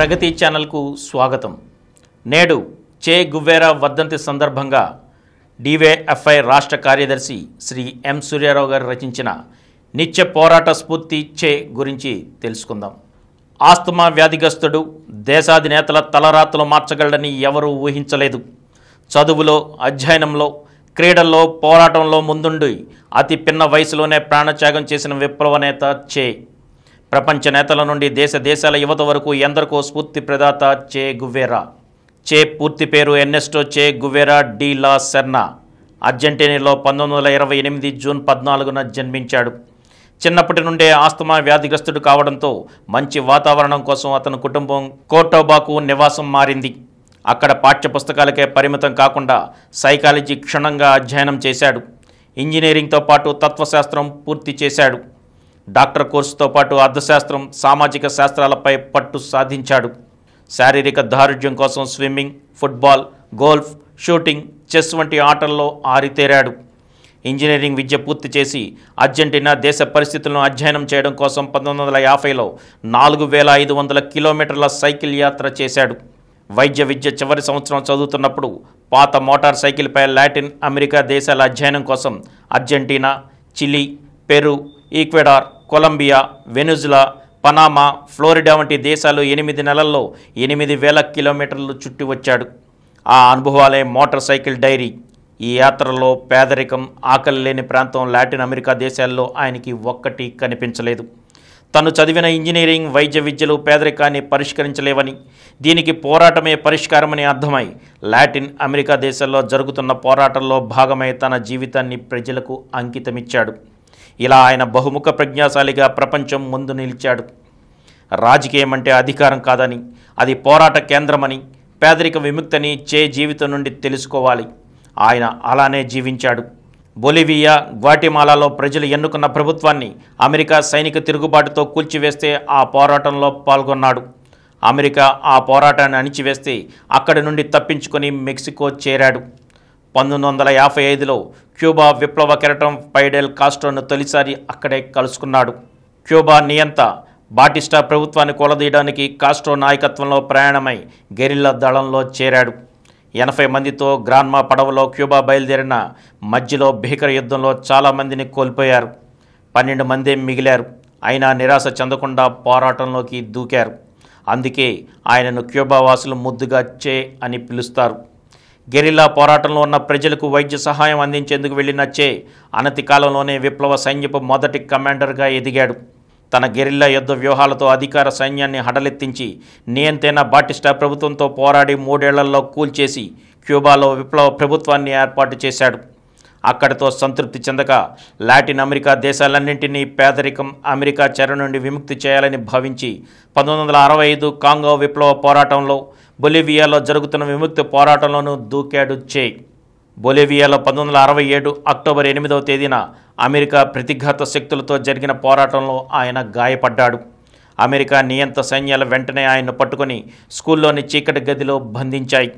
ప్రగతి ఛానల్కు స్వాగతం నేడు చే గువ్వేరా వర్ధంతి సందర్భంగా డివేఎఫ్ఐ రాష్ట్ర కార్యదర్శి శ్రీ ఎం సూర్యారావు గారు రచించిన నిత్య పోరాట స్ఫూర్తి చే గురించి తెలుసుకుందాం ఆస్తమా వ్యాధిగ్రస్తుడు దేశాధినేతల తలరాతలు మార్చగలడని ఎవరూ ఊహించలేదు చదువులో అధ్యయనంలో క్రీడల్లో పోరాటంలో ముందుండి అతి పిన్న వయసులోనే ప్రాణత్యాగం చేసిన విప్లవ నేత చే ప్రపంచ నేతల నుండి దేశ దేశాల యువత వరకు ఎందరికో స్ఫూర్తి ప్రదాత చే గువేరా చే పూర్తి పేరు ఎన్నెస్టో చే గువేరా డి లా సెర్నా అర్జెంటీనాలో పంతొమ్మిది వందల ఇరవై ఎనిమిది జూన్ పద్నాలుగున జన్మించాడు చిన్నప్పటి నుండే ఆస్తమా వ్యాధిగ్రస్తుడు కావడంతో మంచి వాతావరణం కోసం అతని కుటుంబం కోటోబాకు నివాసం మారింది అక్కడ పాఠ్యపుస్తకాలకే పరిమితం కాకుండా సైకాలజీ క్షుణ్ణంగా అధ్యయనం చేశాడు ఇంజనీరింగ్తో పాటు తత్వశాస్త్రం పూర్తి చేశాడు డాక్టర్ కోర్సుతో పాటు అర్థశాస్త్రం సామాజిక శాస్త్రాలపై పట్టు సాధించాడు శారీరక దారుఢ్యం కోసం swimming football golf shooting chess వంటి ఆటల్లో ఆరితేరాడు ఇంజనీరింగ్ విద్య పూర్తి చేసి అర్జెంటీనా దేశ పరిస్థితులను అధ్యయనం చేయడం కోసం పంతొమ్మిది వందల యాభైలో నాలుగు వేల ఐదు వందల కిలోమీటర్ల సైకిల్ యాత్ర చేశాడు వైద్య విద్య చివరి సంవత్సరం చదువుతున్నప్పుడు పాత మోటార్ సైకిల్పై లాటిన్ అమెరికా దేశాల అధ్యయనం కోసం Argentina Chile Peru Ecuador Colombia Venezuela Panama Florida వంటి దేశాలు ఎనిమిది నెలల్లో ఎనిమిది వేల కిలోమీటర్లు చుట్టి వచ్చాడు ఆ అనుభవాలే మోటార్ సైకిల్ డైరీ ఈ యాత్రలో పేదరికం ఆకలి లేని ప్రాంతం లాటిన్ అమెరికా దేశాల్లో ఆయనకి ఒక్కటి కనిపించలేదు తను చదివిన ఇంజనీరింగ్ వైద్య విద్యలు పేదరికాన్ని పరిష్కరించలేవని దీనికి పోరాటమే పరిష్కారమని అర్థమై లాటిన్ అమెరికా దేశాల్లో జరుగుతున్న పోరాటంలో భాగమై తన జీవితాన్ని ప్రజలకు అంకితమిచ్చాడు ఇలా ఆయన బహుముఖ ప్రజ్ఞాశాలిగా ప్రపంచం ముందు నిలిచాడు రాజకీయం అంటే అధికారం కాదని అది పోరాట కేంద్రమని పేదరిక విముక్తని చే జీవితం నుండి తెలుసుకోవాలి ఆయన అలానే జీవించాడు బొలివియా గ్వాటిమాలాలో ప్రజలు ఎన్నుకున్న ప్రభుత్వాన్ని అమెరికా సైనిక తిరుగుబాటుతో కూల్చివేస్తే ఆ పోరాటంలో పాల్గొన్నాడు అమెరికా ఆ పోరాటాన్ని అణిచివేస్తే అక్కడి నుండి తప్పించుకొని మెక్సికో చేరాడు పంతొమ్మిది వందల యాభై ఐదులో క్యూబా విప్లవ కెరటం పైడెల్ కాస్ట్రోను తొలిసారి అక్కడే కలుసుకున్నాడు క్యూబా నియంత బాటిస్టా ప్రభుత్వాన్ని కొలదీయడానికి కాస్ట్రో నాయకత్వంలో ప్రయాణమై గెరిల్లా దళంలో చేరాడు ఎనభై మందితో గ్రాన్మా పడవలో క్యూబా బయలుదేరిన మధ్యలో భీకర యుద్ధంలో చాలామందిని కోల్పోయారు పన్నెండు మందే మిగిలారు అయినా నిరాశ చెందకుండా పోరాటంలోకి దూకారు అందుకే ఆయనను క్యూబా వాసులు ముద్దుగా చే అని పిలుస్తారు గెరిల్లా పోరాటంలో ఉన్న ప్రజలకు వైద్య సహాయం అందించేందుకు వెళ్ళినచ్చే అనతి కాలంలోనే విప్లవ సైన్యపు మొదటి కమాండర్గా ఎదిగాడు తన గెరిల్లా యుద్ధ వ్యూహాలతో అధికార సైన్యాన్ని హడలెత్తించి నియంతేన బాటిస్టా ప్రభుత్వంతో పోరాడి మూడేళ్లలో కూల్చేసి క్యూబాలో విప్లవ ప్రభుత్వాన్ని ఏర్పాటు చేశాడు అక్కడితో సంతృప్తి చెందక లాటిన్ అమెరికా దేశాలన్నింటినీ పేదరికం అమెరికా చెర నుండి విముక్తి చేయాలని భావించి పంతొమ్మిది వందల అరవై ఐదు కాంగో విప్లవ పోరాటంలో బొలివియాలో జరుగుతున్న విముక్తి పోరాటంలోనూ దూకాడు చే బొలివియాలో పంతొమ్మిది వందల అరవై ఏడు అక్టోబర్ ఎనిమిదవ తేదీన అమెరికా ప్రతిఘాత శక్తులతో జరిగిన పోరాటంలో ఆయన గాయపడ్డాడు అమెరికా నియంత సైన్యాల వెంటనే ఆయన్ను పట్టుకొని స్కూల్లోని చీకటి గదిలో బంధించాయి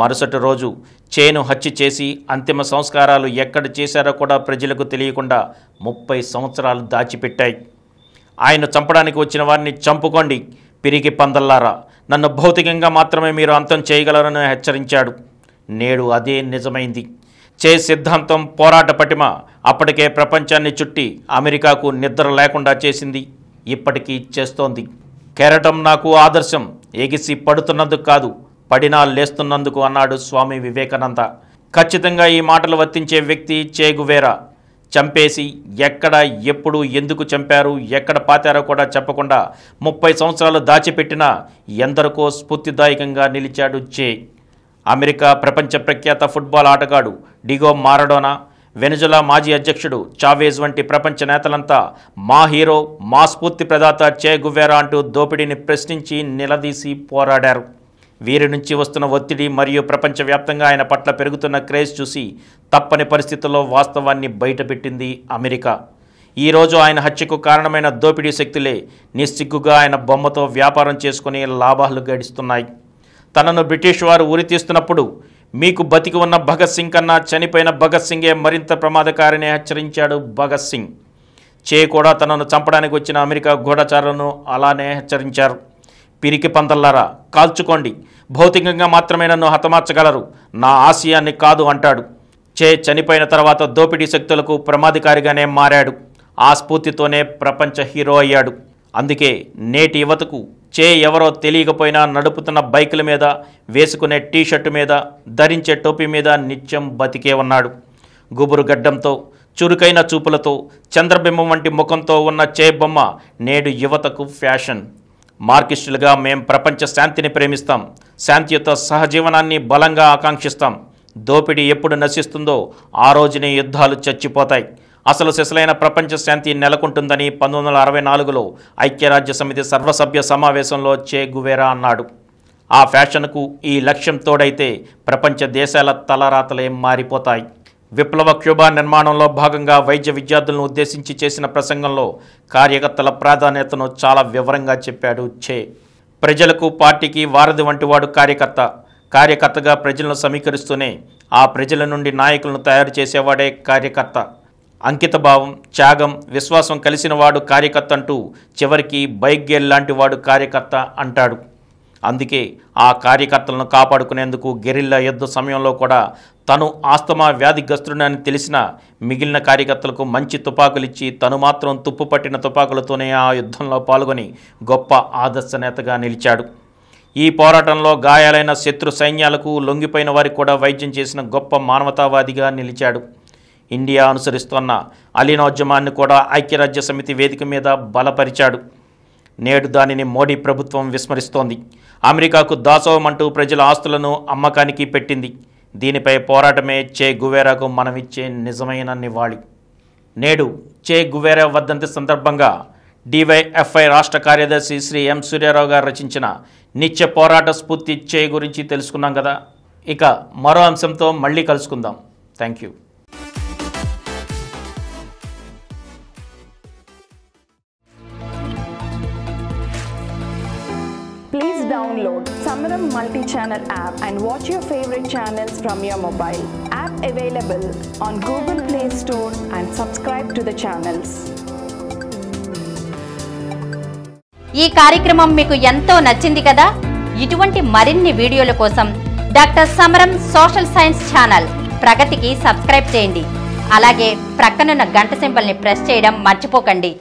మరుసటి రోజు చేను హత్య చేసి అంతిమ సంస్కారాలు ఎక్కడ చేశారో కూడా ప్రజలకు తెలియకుండా ముప్పై సంవత్సరాలు దాచిపెట్టాయి ఆయన చంపడానికి వచ్చిన వారిని చంపుకోండి పిరికి పందల్లారా నన్ను భౌతికంగా మాత్రమే మీరు అంతం చేయగలరని హెచ్చరించాడు నేడు అదే నిజమైంది చే సిద్ధాంతం పోరాట పటిమ అప్పటికే ప్రపంచాన్ని చుట్టి అమెరికాకు నిద్ర లేకుండా చేసింది ఇప్పటికీ చేస్తోంది కెరటం నాకు ఆదర్శం ఎగిసి పడుతున్నందుకు కాదు పడినా లేస్తున్నందుకు అన్నాడు స్వామి వివేకానంద ఖచ్చితంగా ఈ మాటలు వర్తించే వ్యక్తి చేగువేరా చంపేసి ఎక్కడ ఎప్పుడు ఎందుకు చంపారు ఎక్కడ పాతారో కూడా చెప్పకుండా ముప్పై సంవత్సరాలు దాచిపెట్టిన ఎందరికో స్ఫూర్తిదాయకంగా నిలిచాడు చే అమెరికా ప్రపంచ ప్రఖ్యాత ఫుట్బాల్ ఆటగాడు డిగో మారడోనా వెనుజులా మాజీ అధ్యక్షుడు చావేజ్ వంటి ప్రపంచ నేతలంతా మా హీరో మా స్ఫూర్తి ప్రదాత చే గువ్వేరా అంటూ దోపిడీని ప్రశ్నించి నిలదీసి పోరాడారు వీరి నుంచి వస్తున్న ఒత్తిడి మరియు ప్రపంచవ్యాప్తంగా ఆయన పట్ల పెరుగుతున్న క్రేజ్ చూసి తప్పని పరిస్థితుల్లో వాస్తవాన్ని బయటపెట్టింది అమెరికా ఈరోజు ఆయన హత్యకు కారణమైన దోపిడీ శక్తులే నిస్సిగ్గుగా ఆయన బొమ్మతో వ్యాపారం చేసుకుని లాభాలు గడిస్తున్నాయి తనను బ్రిటిష్ వారు ఉరితీస్తున్నప్పుడు మీకు బతికి ఉన్న భగత్ సింగ్ కన్నా చనిపోయిన భగత్ సింగే మరింత ప్రమాదకారిని హెచ్చరించాడు భగత్ సింగ్ చే కూడా తనను చంపడానికి వచ్చిన అమెరికా గూఢచారులను అలానే హెచ్చరించారు పిరికి పందల్లారా కాల్చుకోండి భౌతికంగా మాత్రమే నన్ను హతమార్చగలరు నా ఆశయాన్ని కాదు అంటాడు చే చనిపోయిన తర్వాత దోపిడీ శక్తులకు ప్రమాదకారిగానే మారాడు ఆ స్ఫూర్తితోనే ప్రపంచ హీరో అయ్యాడు అందుకే నేటి యువతకు చే ఎవరో తెలియకపోయినా నడుపుతున్న బైకుల మీద వేసుకునే టీషర్టు మీద ధరించే టోపీ మీద నిత్యం బతికే ఉన్నాడు గుబురు గడ్డంతో చురుకైన చూపులతో చంద్రబింబం వంటి ముఖంతో ఉన్న చే బొమ్మ నేడు యువతకు ఫ్యాషన్ మార్కిస్టులుగా మేం ప్రపంచ శాంతిని ప్రేమిస్తాం శాంతియుత సహజీవనాన్ని బలంగా ఆకాంక్షిస్తాం దోపిడీ ఎప్పుడు నశిస్తుందో ఆ రోజునే యుద్ధాలు చచ్చిపోతాయి అసలు శిశలైన ప్రపంచ శాంతి నెలకొంటుందని పంతొమ్మిది వందల అరవై నాలుగులో ఐక్యరాజ్య సమితి సర్వసభ్య సమావేశంలో చే గువేరా అన్నాడు ఆ ఫ్యాషన్కు ఈ లక్ష్యం తోడైతే ప్రపంచ దేశాల తలరాతలే మారిపోతాయి విప్లవ క్యూబా నిర్మాణంలో భాగంగా వైద్య విద్యార్థులను ఉద్దేశించి చేసిన ప్రసంగంలో కార్యకర్తల ప్రాధాన్యతను చాలా వివరంగా చెప్పాడు చే ప్రజలకు పార్టీకి వారధి వంటివాడు కార్యకర్త కార్యకర్తగా ప్రజలను సమీకరిస్తూనే ఆ ప్రజల నుండి నాయకులను తయారు చేసేవాడే కార్యకర్త అంకితభావం త్యాగం విశ్వాసం కలిసినవాడు కార్యకర్త అంటూ చివరికి బైక్ గేల్ లాంటి వాడు కార్యకర్త అంటాడు అందుకే ఆ కార్యకర్తలను కాపాడుకునేందుకు గెరిల్లా యుద్ధ సమయంలో కూడా తను ఆస్తమా వ్యాధిగ్రస్తుడని తెలిసిన మిగిలిన కార్యకర్తలకు మంచి తుపాకులిచ్చి తను మాత్రం తుప్పు పట్టిన తుపాకులతోనే ఆ యుద్ధంలో పాల్గొని గొప్ప ఆదర్శ నేతగా నిలిచాడు ఈ పోరాటంలో గాయాలైన శత్రు సైన్యాలకు లొంగిపోయిన వారికి కూడా వైద్యం చేసిన గొప్ప మానవతావాదిగా నిలిచాడు ఇండియా అనుసరిస్తున్న అలీనోద్యమాన్ని కూడా ఐక్యరాజ్య సమితి వేదిక మీద బలపరిచాడు నేడు దానిని మోడీ ప్రభుత్వం విస్మరిస్తోంది అమెరికాకు దాసోమంటూ ప్రజల ఆస్తులను అమ్మకానికి పెట్టింది దీనిపై పోరాటమే చే గువేరాకు మనమిచ్చే నిజమైన నివాళి నేడు చే గువేరా వర్ధంతి సందర్భంగా డివైఎఫ్ఐ రాష్ట్ర కార్యదర్శి శ్రీ ఎం సూర్యారావు గారు రచించిన నిత్య పోరాట స్ఫూర్తి చే గురించి తెలుసుకున్నాం కదా ఇక మరో అంశంతో మళ్ళీ కలుసుకుందాం thank you download Samaram multi-channel app and watch your favorite channels from your mobile. App available on Google Play Store and subscribe to the channels. ఈ కార్యక్రమం మీకు ఎంతో నచ్చింది కదా ఇటువంటి మరిన్ని వీడియోల కోసం doctor Samaram social science channel ప్రగతికి సబ్స్క్రైబ్ చేయండి అలాగే ప్రక్కనున్న గంట సింబల్ని ప్రెస్ చేయడం మర్చిపోకండి